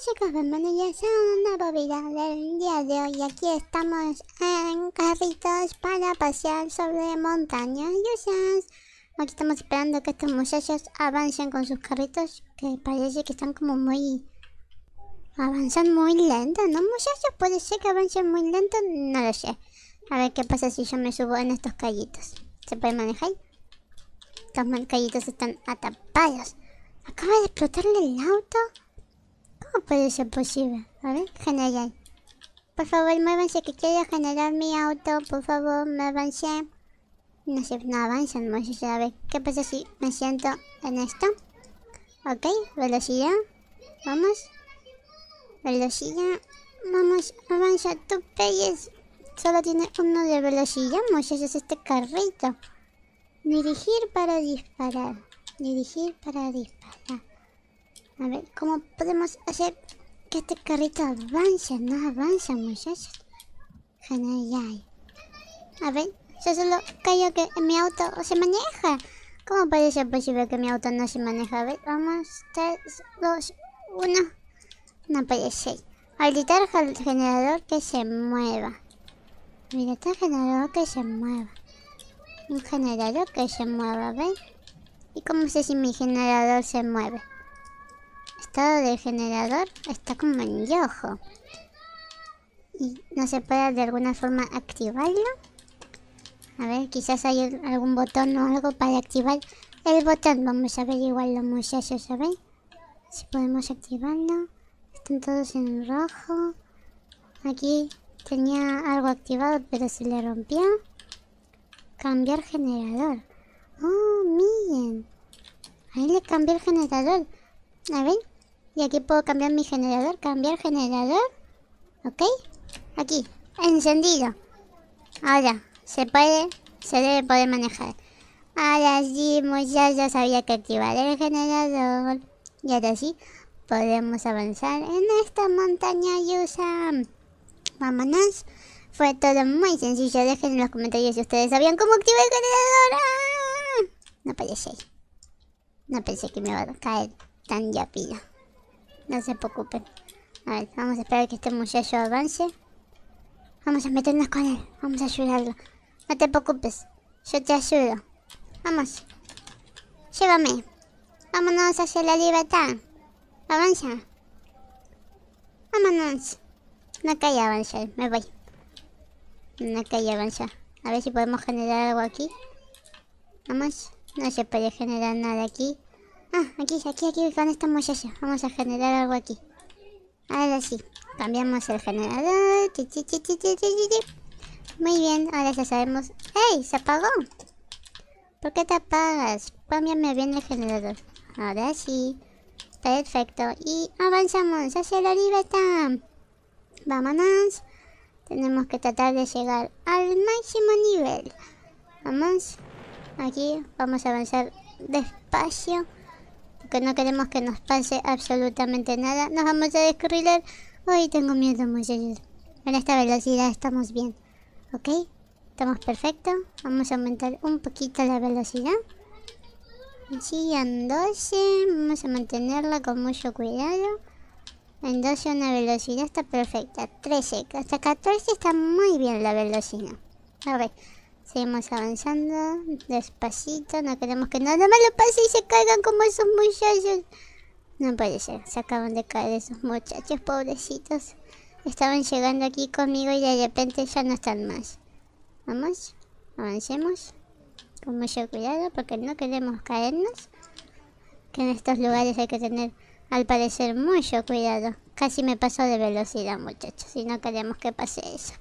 chicos, bienvenidos a una nuevo del día de hoy Aquí estamos en carritos para pasear sobre montañas usas. Aquí estamos esperando que estos muchachos avancen con sus carritos Que parece que están como muy... Avanzan muy lento, ¿no muchachos? Puede ser que avancen muy lento, no lo sé A ver qué pasa si yo me subo en estos callitos ¿Se puede manejar? Estos callitos están atapados Acaba de explotarle el auto puede ser posible. A ver, general. Por favor, muévanse que quiero generar mi auto. Por favor, me avance No sé, no avanzan no A ver, ¿qué pasa si me siento en esto? Ok, velocidad. Vamos. Velocidad. Vamos, avanza. Tu peyes. Solo tiene uno de velocidad, muchachos. Es este carrito. Dirigir para disparar. Dirigir para disparar. A ver, ¿cómo podemos hacer que este carrito avance? No avanza, muchachos. A ver, yo solo callo que mi auto se maneja. ¿Cómo puede ser posible que mi auto no se maneja? A ver, vamos, 3, 2, 1. No parece. ser. Habilitar el generador que se mueva. Mira, Habilitar generador que se mueva. Un generador que se mueva, ¿ven? ¿Y cómo sé si mi generador se mueve? estado del generador está como en yojo. Y no se puede de alguna forma activarlo. A ver, quizás hay algún botón o algo para activar el botón. Vamos a ver igual los muchachos, a ver Si podemos activarlo. Están todos en rojo. Aquí tenía algo activado pero se le rompió. Cambiar generador. Oh, miren. Ahí le cambié el generador. A ver. Y aquí puedo cambiar mi generador. Cambiar generador. ¿Ok? Aquí. Encendido. Ahora. Se puede... Se debe poder manejar. Ahora sí, muchachos. Pues sabía que activar el generador. Y ahora sí. Podemos avanzar en esta montaña Yusa. Vámonos. Fue todo muy sencillo. Dejen en los comentarios si ustedes sabían cómo activar el generador. Ah, no pensé. No pensé que me iba a caer tan ya rápido. No se preocupen. A ver, vamos a esperar que este muchacho avance. Vamos a meternos con él. Vamos a ayudarlo. No te preocupes. Yo te ayudo. Vamos. Llévame. Vámonos hacia la libertad. Avanza. Vámonos. No calle avanza. Me voy. No calle avanza. A ver si podemos generar algo aquí. Vamos. No se puede generar nada aquí. Ah, aquí, aquí, aquí, con esta muchacha. Vamos a generar algo aquí. Ahora sí, cambiamos el generador. Muy bien, ahora ya sabemos. ¡Ey! Se apagó. ¿Por qué te apagas? Cámbiame pues bien el generador. Ahora sí. Perfecto. Y avanzamos hacia la libertad. Vámonos. Tenemos que tratar de llegar al máximo nivel. Vamos. Aquí vamos a avanzar despacio que no queremos que nos pase absolutamente nada. Nos vamos a descubrir hoy tengo miedo, muchachos. En esta velocidad estamos bien. ¿Ok? Estamos perfecto. Vamos a aumentar un poquito la velocidad. Sí, en 12. Vamos a mantenerla con mucho cuidado. En 12 una velocidad está perfecta. 13. Hasta 14 está muy bien la velocidad. A ver. Seguimos avanzando, despacito, no queremos que nada más lo pase y se caigan como esos muchachos. No puede ser, se acaban de caer esos muchachos, pobrecitos. Estaban llegando aquí conmigo y de repente ya no están más. Vamos, avancemos con mucho cuidado porque no queremos caernos. Que en estos lugares hay que tener, al parecer, mucho cuidado. Casi me paso de velocidad, muchachos, y no queremos que pase eso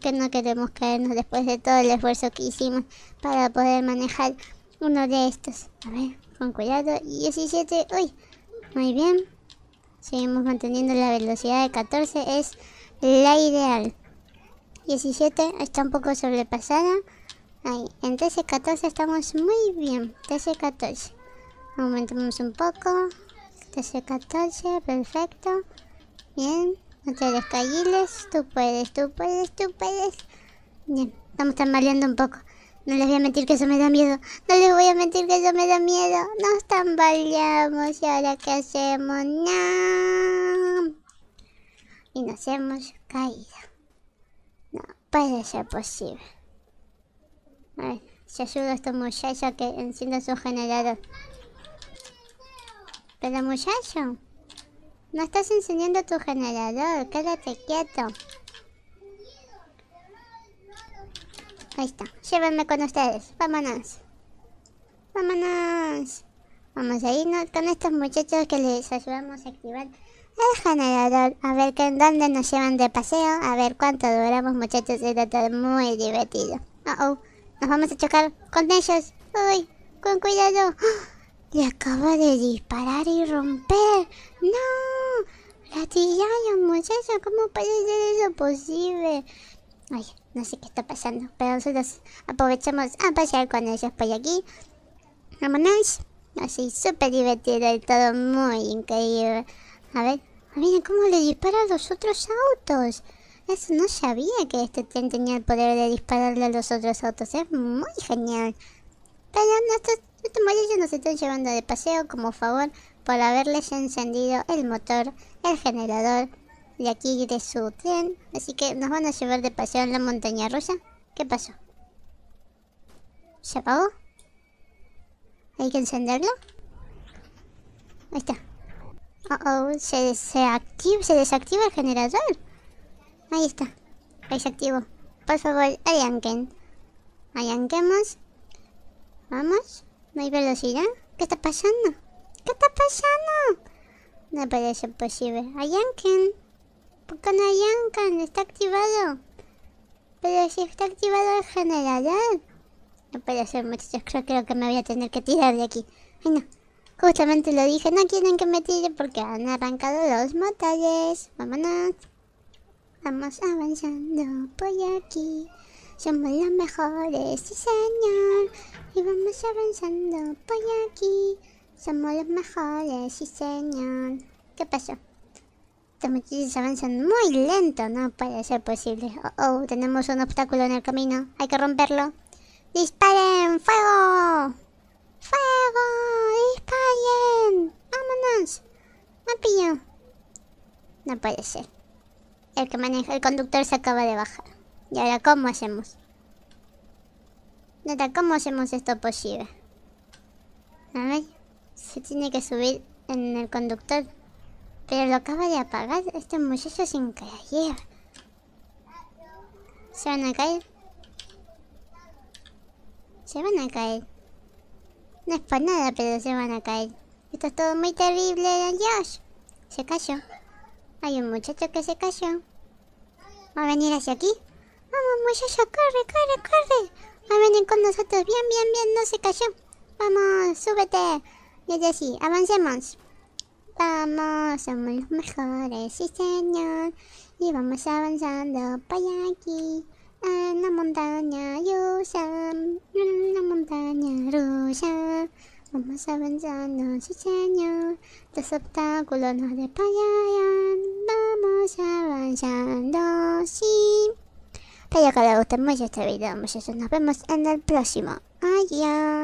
que no queremos caernos después de todo el esfuerzo que hicimos para poder manejar uno de estos. A ver, con cuidado. 17, uy, muy bien. Seguimos manteniendo la velocidad de 14, es la ideal. 17 está un poco sobrepasada. Ahí, en 13, 14 estamos muy bien. 13, 14. Aumentamos un poco. 13, 14, perfecto. Bien. No te tú puedes, tú puedes, tú puedes. Bien, estamos tambaleando un poco. No les voy a mentir que eso me da miedo. No les voy a mentir que eso me da miedo. Nos tambaleamos y ahora qué hacemos. No. Y nos hemos caído. No puede ser posible. A ver, si ayuda a estos muchachos que encienda su generador. Pero muchacho... No estás encendiendo tu generador, quédate quieto. Ahí está, llévenme con ustedes, vámonos. Vámonos. Vamos a irnos con estos muchachos que les ayudamos a activar el generador. A ver que en dónde nos llevan de paseo, a ver cuánto duramos muchachos, Era todo muy divertido. oh, nos vamos a chocar con ellos. Uy, con cuidado. Le acabo de disparar y romper. ¡No! atrillaron, muchachos, ¿cómo puede ser eso posible? Oye, no sé qué está pasando, pero nosotros aprovechamos a pasear con ellos por aquí. Vámonos. Así, súper divertido y todo muy increíble. A ver, miren cómo le dispara a los otros autos. Eso no sabía que este tren tenía el poder de dispararle a los otros autos. Es muy genial. Pero nuestros, nuestros nos están llevando de paseo como favor por haberles encendido el motor, el generador de aquí de su tren. Así que nos van a llevar de paseo en la montaña rusa. ¿Qué pasó? ¿Se apagó? ¿Hay que encenderlo? Ahí está. Uh oh, se, desactiva el generador. Ahí está. Desactivo. Por favor, allanquen más. Vamos. No hay velocidad. ¿Qué está pasando? ¿Qué está pasando? No parece posible. Ayanken. ¿Por qué no Está activado. Pero si está activado el generador. No puede ser, muchachos. Creo, creo que me voy a tener que tirar de aquí. Ay, no. Justamente lo dije. No quieren que me tire porque han arrancado los motores. Vámonos. Vamos avanzando por aquí. Somos los mejores, sí señor. Y vamos avanzando por aquí. Somos los mejores, sí señor. ¿Qué pasó? Estos muchachos avanzan muy lento, no puede ser posible. Oh, oh, tenemos un obstáculo en el camino. Hay que romperlo. ¡Disparen! ¡Fuego! ¡Fuego! ¡Disparen! ¡Vámonos! ¡Mapillo! No puede ser. El que maneja, el conductor se acaba de bajar. ¿Y ahora cómo hacemos? Nota, ¿cómo hacemos esto posible? A ver se tiene que subir en el conductor. Pero lo acaba de apagar este muchacho sin caer. Se van a caer. Se van a caer. No es por nada, pero se van a caer. Esto es todo muy terrible, Josh. Se cayó. Hay un muchacho que se cayó. ¿Va a venir hacia aquí? Vamos, muchacho, corre, corre, corre. Va a venir con nosotros. Bien, bien, bien, no se cayó. Vamos, súbete. Y así, avancemos. Vamos, somos los mejores, sí señor. Y vamos avanzando para aquí. En la montaña rusa, en la montaña rusa. Vamos avanzando, sí señor. Los obstáculos nos despayan. Vamos avanzando, sí. Espero que les guste mucho este video, muchachos. Nos vemos en el próximo. Adiós.